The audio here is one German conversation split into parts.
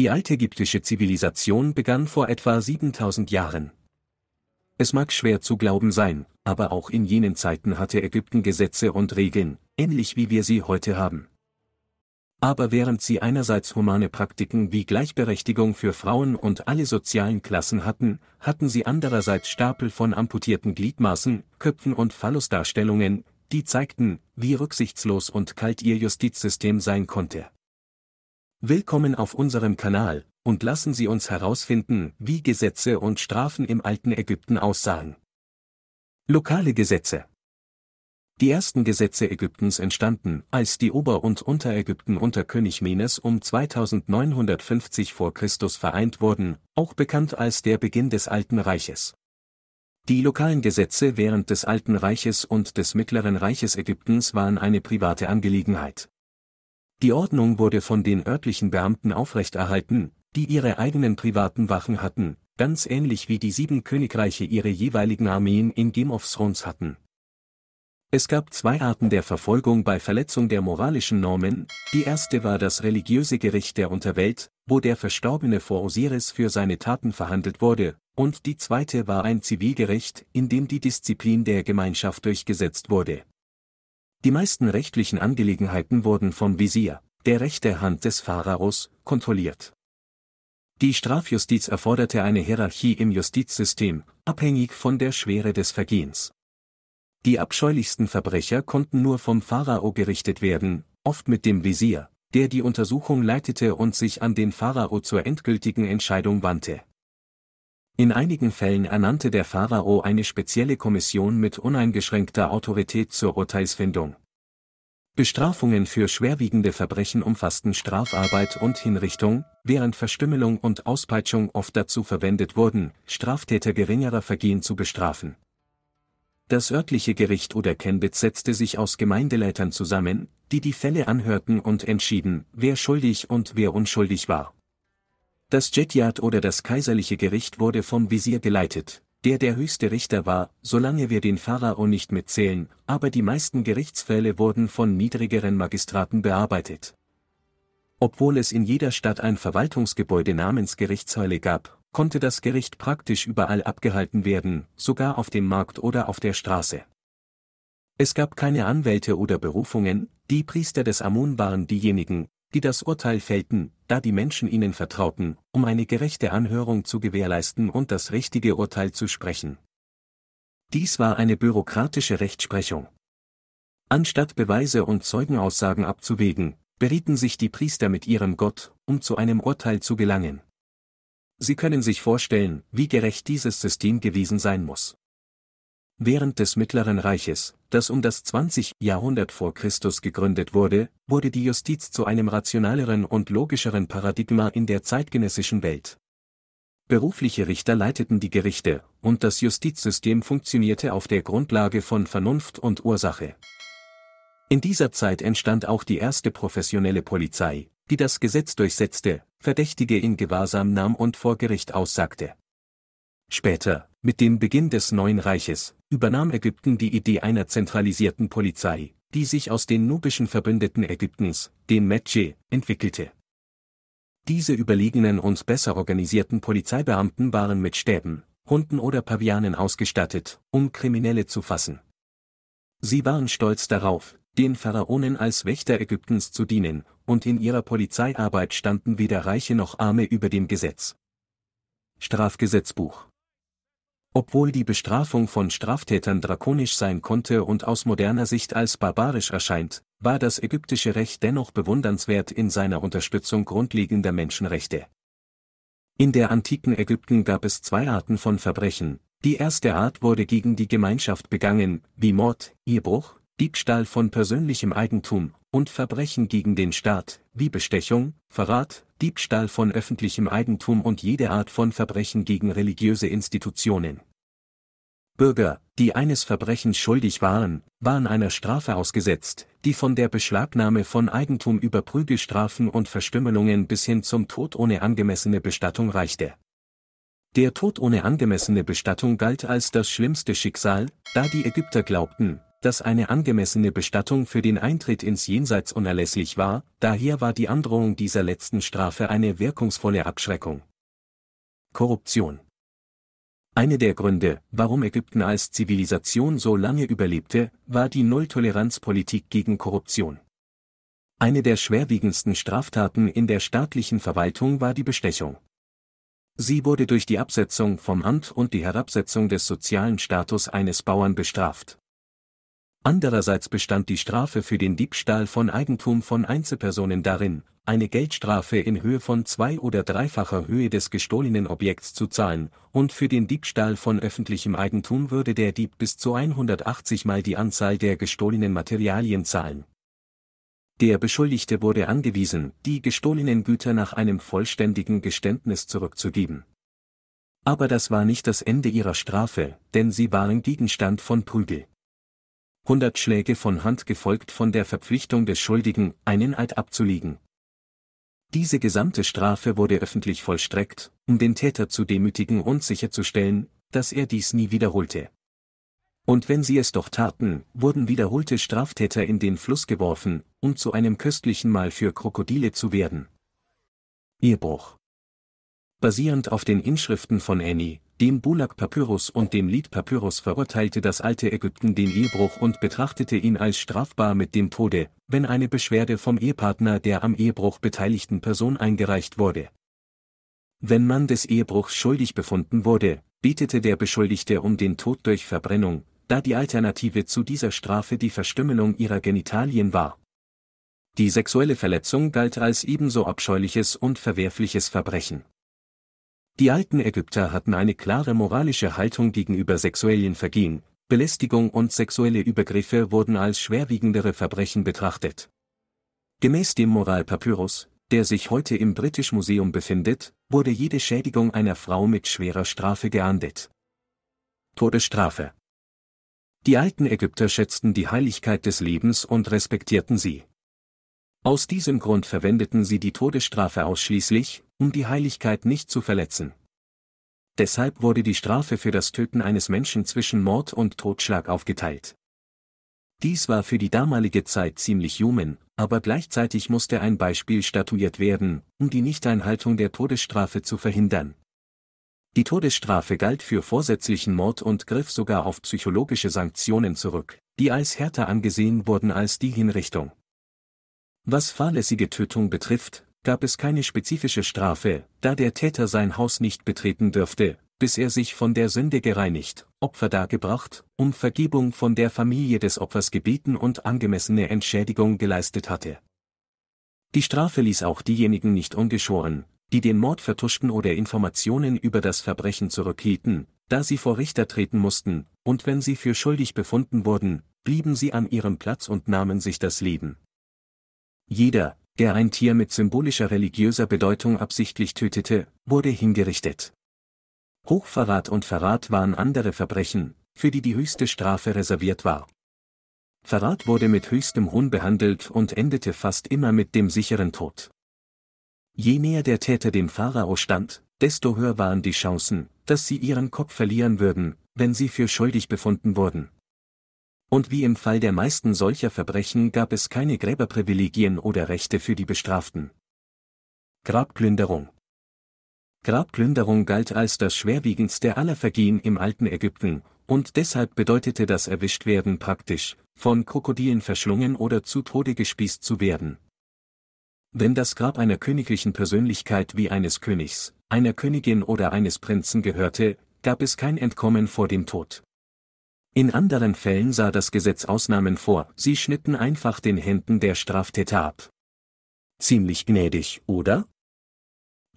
Die altägyptische Zivilisation begann vor etwa 7000 Jahren. Es mag schwer zu glauben sein, aber auch in jenen Zeiten hatte Ägypten Gesetze und Regeln, ähnlich wie wir sie heute haben. Aber während sie einerseits humane Praktiken wie Gleichberechtigung für Frauen und alle sozialen Klassen hatten, hatten sie andererseits Stapel von amputierten Gliedmaßen, Köpfen und Phallusdarstellungen, die zeigten, wie rücksichtslos und kalt ihr Justizsystem sein konnte. Willkommen auf unserem Kanal, und lassen Sie uns herausfinden, wie Gesetze und Strafen im alten Ägypten aussahen. Lokale Gesetze Die ersten Gesetze Ägyptens entstanden, als die Ober- und Unterägypten unter König Menes um 2950 vor Christus vereint wurden, auch bekannt als der Beginn des Alten Reiches. Die lokalen Gesetze während des Alten Reiches und des Mittleren Reiches Ägyptens waren eine private Angelegenheit. Die Ordnung wurde von den örtlichen Beamten aufrechterhalten, die ihre eigenen privaten Wachen hatten, ganz ähnlich wie die sieben Königreiche ihre jeweiligen Armeen in Game of Thrones hatten. Es gab zwei Arten der Verfolgung bei Verletzung der moralischen Normen, die erste war das religiöse Gericht der Unterwelt, wo der Verstorbene vor Osiris für seine Taten verhandelt wurde, und die zweite war ein Zivilgericht, in dem die Disziplin der Gemeinschaft durchgesetzt wurde. Die meisten rechtlichen Angelegenheiten wurden vom Visier, der rechte Hand des Pharaos, kontrolliert. Die Strafjustiz erforderte eine Hierarchie im Justizsystem, abhängig von der Schwere des Vergehens. Die abscheulichsten Verbrecher konnten nur vom Pharao gerichtet werden, oft mit dem Visier, der die Untersuchung leitete und sich an den Pharao zur endgültigen Entscheidung wandte. In einigen Fällen ernannte der Pharao eine spezielle Kommission mit uneingeschränkter Autorität zur Urteilsfindung. Bestrafungen für schwerwiegende Verbrechen umfassten Strafarbeit und Hinrichtung, während Verstümmelung und Auspeitschung oft dazu verwendet wurden, Straftäter geringerer Vergehen zu bestrafen. Das örtliche Gericht oder Kenbit setzte sich aus Gemeindeleitern zusammen, die die Fälle anhörten und entschieden, wer schuldig und wer unschuldig war. Das Jetjagd oder das kaiserliche Gericht wurde vom Visier geleitet, der der höchste Richter war, solange wir den Pharao nicht mitzählen, aber die meisten Gerichtsfälle wurden von niedrigeren Magistraten bearbeitet. Obwohl es in jeder Stadt ein Verwaltungsgebäude namens Gerichtssäule gab, konnte das Gericht praktisch überall abgehalten werden, sogar auf dem Markt oder auf der Straße. Es gab keine Anwälte oder Berufungen, die Priester des Amun waren diejenigen, die das Urteil fällten, da die Menschen ihnen vertrauten, um eine gerechte Anhörung zu gewährleisten und das richtige Urteil zu sprechen. Dies war eine bürokratische Rechtsprechung. Anstatt Beweise und Zeugenaussagen abzuwägen, berieten sich die Priester mit ihrem Gott, um zu einem Urteil zu gelangen. Sie können sich vorstellen, wie gerecht dieses System gewesen sein muss. Während des Mittleren Reiches, das um das 20. Jahrhundert vor Christus gegründet wurde, wurde die Justiz zu einem rationaleren und logischeren Paradigma in der zeitgenössischen Welt. Berufliche Richter leiteten die Gerichte, und das Justizsystem funktionierte auf der Grundlage von Vernunft und Ursache. In dieser Zeit entstand auch die erste professionelle Polizei, die das Gesetz durchsetzte, Verdächtige in Gewahrsam nahm und vor Gericht aussagte. Später, mit dem Beginn des Neuen Reiches, übernahm Ägypten die Idee einer zentralisierten Polizei, die sich aus den nubischen Verbündeten Ägyptens, den Medje, entwickelte. Diese überlegenen und besser organisierten Polizeibeamten waren mit Stäben, Hunden oder Pavianen ausgestattet, um Kriminelle zu fassen. Sie waren stolz darauf, den Pharaonen als Wächter Ägyptens zu dienen, und in ihrer Polizeiarbeit standen weder Reiche noch Arme über dem Gesetz. Strafgesetzbuch obwohl die Bestrafung von Straftätern drakonisch sein konnte und aus moderner Sicht als barbarisch erscheint, war das ägyptische Recht dennoch bewundernswert in seiner Unterstützung grundlegender Menschenrechte. In der antiken Ägypten gab es zwei Arten von Verbrechen. Die erste Art wurde gegen die Gemeinschaft begangen, wie Mord, Ehebruch, Diebstahl von persönlichem Eigentum und Verbrechen gegen den Staat, wie Bestechung, Verrat, Diebstahl von öffentlichem Eigentum und jede Art von Verbrechen gegen religiöse Institutionen. Bürger, die eines Verbrechens schuldig waren, waren einer Strafe ausgesetzt, die von der Beschlagnahme von Eigentum über Prügelstrafen und Verstümmelungen bis hin zum Tod ohne angemessene Bestattung reichte. Der Tod ohne angemessene Bestattung galt als das schlimmste Schicksal, da die Ägypter glaubten, dass eine angemessene Bestattung für den Eintritt ins Jenseits unerlässlich war, daher war die Androhung dieser letzten Strafe eine wirkungsvolle Abschreckung. Korruption eine der Gründe, warum Ägypten als Zivilisation so lange überlebte, war die Nulltoleranzpolitik gegen Korruption. Eine der schwerwiegendsten Straftaten in der staatlichen Verwaltung war die Bestechung. Sie wurde durch die Absetzung vom Amt und die Herabsetzung des sozialen Status eines Bauern bestraft Andererseits bestand die Strafe für den Diebstahl von Eigentum von Einzelpersonen darin, eine Geldstrafe in Höhe von zwei- oder dreifacher Höhe des gestohlenen Objekts zu zahlen, und für den Diebstahl von öffentlichem Eigentum würde der Dieb bis zu 180 mal die Anzahl der gestohlenen Materialien zahlen. Der Beschuldigte wurde angewiesen, die gestohlenen Güter nach einem vollständigen Geständnis zurückzugeben. Aber das war nicht das Ende ihrer Strafe, denn sie waren Gegenstand von Prügel. 100 Schläge von Hand gefolgt von der Verpflichtung des Schuldigen, einen Eid abzulegen. Diese gesamte Strafe wurde öffentlich vollstreckt, um den Täter zu demütigen und sicherzustellen, dass er dies nie wiederholte. Und wenn sie es doch taten, wurden wiederholte Straftäter in den Fluss geworfen, um zu einem köstlichen Mahl für Krokodile zu werden. Ehebruch. Basierend auf den Inschriften von Annie, dem Bulak-Papyrus und dem Lid-Papyrus verurteilte das alte Ägypten den Ehebruch und betrachtete ihn als strafbar mit dem Tode, wenn eine Beschwerde vom Ehepartner der am Ehebruch beteiligten Person eingereicht wurde. Wenn man des Ehebruchs schuldig befunden wurde, betete der Beschuldigte um den Tod durch Verbrennung, da die Alternative zu dieser Strafe die Verstümmelung ihrer Genitalien war. Die sexuelle Verletzung galt als ebenso abscheuliches und verwerfliches Verbrechen. Die alten Ägypter hatten eine klare moralische Haltung gegenüber sexuellen Vergehen, Belästigung und sexuelle Übergriffe wurden als schwerwiegendere Verbrechen betrachtet. Gemäß dem Moralpapyrus, der sich heute im British Museum befindet, wurde jede Schädigung einer Frau mit schwerer Strafe geahndet. Todesstrafe. Die alten Ägypter schätzten die Heiligkeit des Lebens und respektierten sie. Aus diesem Grund verwendeten sie die Todesstrafe ausschließlich, um die Heiligkeit nicht zu verletzen. Deshalb wurde die Strafe für das Töten eines Menschen zwischen Mord und Totschlag aufgeteilt. Dies war für die damalige Zeit ziemlich human, aber gleichzeitig musste ein Beispiel statuiert werden, um die Nichteinhaltung der Todesstrafe zu verhindern. Die Todesstrafe galt für vorsätzlichen Mord und griff sogar auf psychologische Sanktionen zurück, die als härter angesehen wurden als die Hinrichtung. Was fahrlässige Tötung betrifft, gab es keine spezifische Strafe, da der Täter sein Haus nicht betreten dürfte, bis er sich von der Sünde gereinigt, Opfer dargebracht, um Vergebung von der Familie des Opfers gebeten und angemessene Entschädigung geleistet hatte. Die Strafe ließ auch diejenigen nicht ungeschoren, die den Mord vertuschten oder Informationen über das Verbrechen zurückhielten, da sie vor Richter treten mussten, und wenn sie für schuldig befunden wurden, blieben sie an ihrem Platz und nahmen sich das Leben. Jeder, der ein Tier mit symbolischer religiöser Bedeutung absichtlich tötete, wurde hingerichtet. Hochverrat und Verrat waren andere Verbrechen, für die die höchste Strafe reserviert war. Verrat wurde mit höchstem Hohn behandelt und endete fast immer mit dem sicheren Tod. Je näher der Täter dem Pharao stand, desto höher waren die Chancen, dass sie ihren Kopf verlieren würden, wenn sie für schuldig befunden wurden und wie im Fall der meisten solcher Verbrechen gab es keine Gräberprivilegien oder Rechte für die Bestraften. Grabplünderung Grabplünderung galt als das schwerwiegendste aller Vergehen im alten Ägypten, und deshalb bedeutete das Erwischtwerden praktisch, von Krokodilen verschlungen oder zu Tode gespießt zu werden. Wenn das Grab einer königlichen Persönlichkeit wie eines Königs, einer Königin oder eines Prinzen gehörte, gab es kein Entkommen vor dem Tod. In anderen Fällen sah das Gesetz Ausnahmen vor, sie schnitten einfach den Händen der Straftäter ab. Ziemlich gnädig, oder?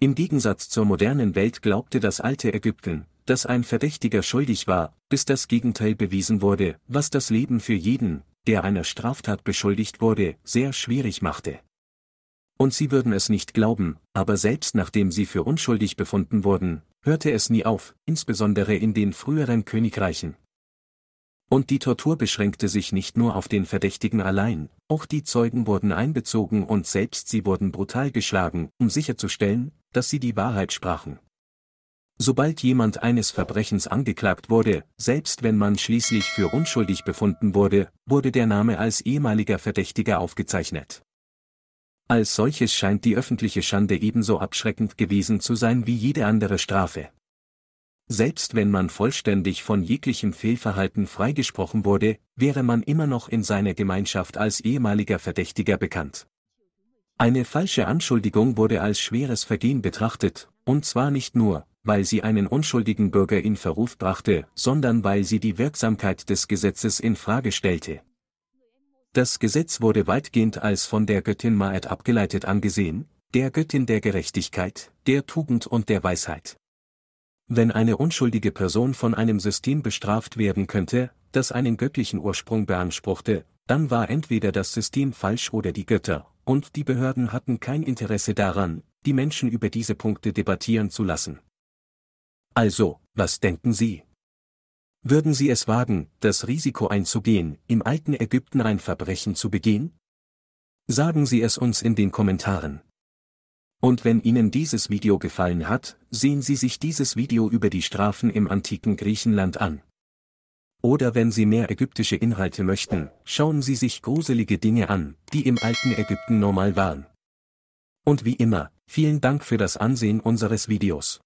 Im Gegensatz zur modernen Welt glaubte das alte Ägypten, dass ein Verdächtiger schuldig war, bis das Gegenteil bewiesen wurde, was das Leben für jeden, der einer Straftat beschuldigt wurde, sehr schwierig machte. Und sie würden es nicht glauben, aber selbst nachdem sie für unschuldig befunden wurden, hörte es nie auf, insbesondere in den früheren Königreichen. Und die Tortur beschränkte sich nicht nur auf den Verdächtigen allein, auch die Zeugen wurden einbezogen und selbst sie wurden brutal geschlagen, um sicherzustellen, dass sie die Wahrheit sprachen. Sobald jemand eines Verbrechens angeklagt wurde, selbst wenn man schließlich für unschuldig befunden wurde, wurde der Name als ehemaliger Verdächtiger aufgezeichnet. Als solches scheint die öffentliche Schande ebenso abschreckend gewesen zu sein wie jede andere Strafe. Selbst wenn man vollständig von jeglichem Fehlverhalten freigesprochen wurde, wäre man immer noch in seiner Gemeinschaft als ehemaliger Verdächtiger bekannt. Eine falsche Anschuldigung wurde als schweres Vergehen betrachtet, und zwar nicht nur, weil sie einen unschuldigen Bürger in Verruf brachte, sondern weil sie die Wirksamkeit des Gesetzes in Frage stellte. Das Gesetz wurde weitgehend als von der Göttin Maed abgeleitet angesehen, der Göttin der Gerechtigkeit, der Tugend und der Weisheit. Wenn eine unschuldige Person von einem System bestraft werden könnte, das einen göttlichen Ursprung beanspruchte, dann war entweder das System falsch oder die Götter, und die Behörden hatten kein Interesse daran, die Menschen über diese Punkte debattieren zu lassen. Also, was denken Sie? Würden Sie es wagen, das Risiko einzugehen, im alten Ägypten ein Verbrechen zu begehen? Sagen Sie es uns in den Kommentaren. Und wenn Ihnen dieses Video gefallen hat, sehen Sie sich dieses Video über die Strafen im antiken Griechenland an. Oder wenn Sie mehr ägyptische Inhalte möchten, schauen Sie sich gruselige Dinge an, die im alten Ägypten normal waren. Und wie immer, vielen Dank für das Ansehen unseres Videos.